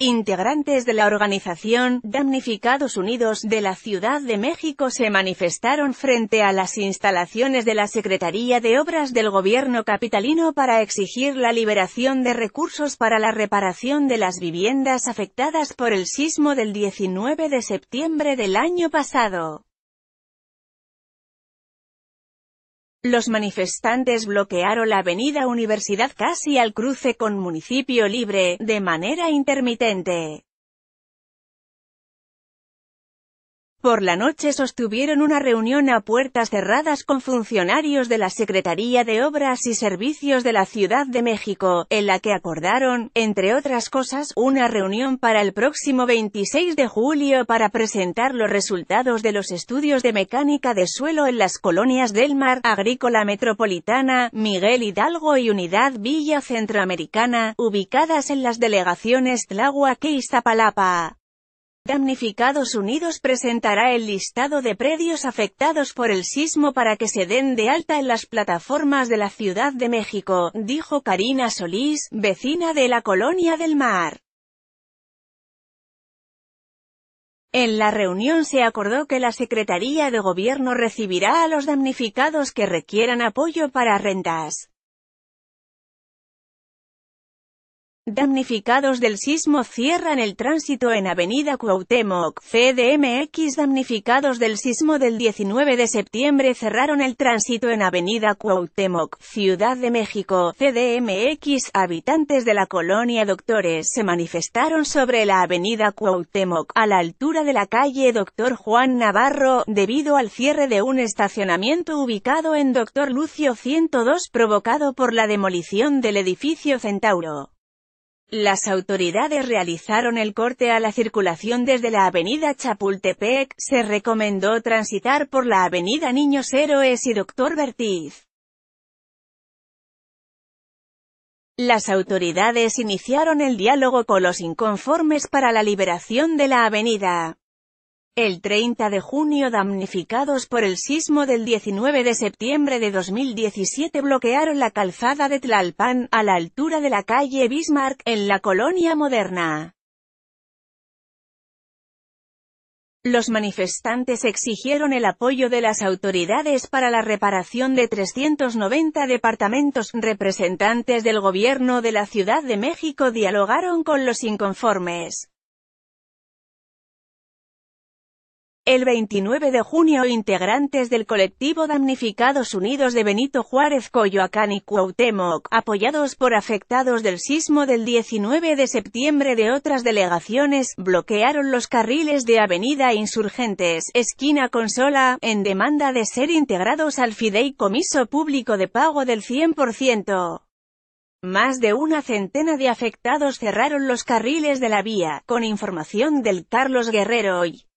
Integrantes de la organización Damnificados Unidos de la Ciudad de México se manifestaron frente a las instalaciones de la Secretaría de Obras del Gobierno Capitalino para exigir la liberación de recursos para la reparación de las viviendas afectadas por el sismo del 19 de septiembre del año pasado. Los manifestantes bloquearon la avenida Universidad casi al cruce con Municipio Libre, de manera intermitente. Por la noche sostuvieron una reunión a puertas cerradas con funcionarios de la Secretaría de Obras y Servicios de la Ciudad de México, en la que acordaron, entre otras cosas, una reunión para el próximo 26 de julio para presentar los resultados de los estudios de mecánica de suelo en las colonias del Mar, Agrícola Metropolitana, Miguel Hidalgo y Unidad Villa Centroamericana, ubicadas en las delegaciones Tláhuac y e Iztapalapa. Damnificados Unidos presentará el listado de predios afectados por el sismo para que se den de alta en las plataformas de la Ciudad de México, dijo Karina Solís, vecina de la Colonia del Mar. En la reunión se acordó que la Secretaría de Gobierno recibirá a los damnificados que requieran apoyo para rentas. Damnificados del sismo cierran el tránsito en Avenida Cuauhtémoc, CDMX Damnificados del sismo del 19 de septiembre cerraron el tránsito en Avenida Cuauhtémoc, Ciudad de México, CDMX Habitantes de la colonia Doctores se manifestaron sobre la Avenida Cuauhtémoc, a la altura de la calle Doctor Juan Navarro, debido al cierre de un estacionamiento ubicado en Doctor Lucio 102 provocado por la demolición del edificio Centauro. Las autoridades realizaron el corte a la circulación desde la avenida Chapultepec, se recomendó transitar por la avenida Niños Héroes y Doctor Bertiz. Las autoridades iniciaron el diálogo con los inconformes para la liberación de la avenida el 30 de junio damnificados por el sismo del 19 de septiembre de 2017 bloquearon la calzada de Tlalpan, a la altura de la calle Bismarck, en la colonia moderna. Los manifestantes exigieron el apoyo de las autoridades para la reparación de 390 departamentos. Representantes del gobierno de la Ciudad de México dialogaron con los inconformes. El 29 de junio integrantes del colectivo Damnificados Unidos de Benito Juárez Coyoacán y Cuauhtémoc, apoyados por afectados del sismo del 19 de septiembre de otras delegaciones, bloquearon los carriles de Avenida Insurgentes, esquina Consola, en demanda de ser integrados al fideicomiso público de pago del 100%. Más de una centena de afectados cerraron los carriles de la vía, con información del Carlos Guerrero y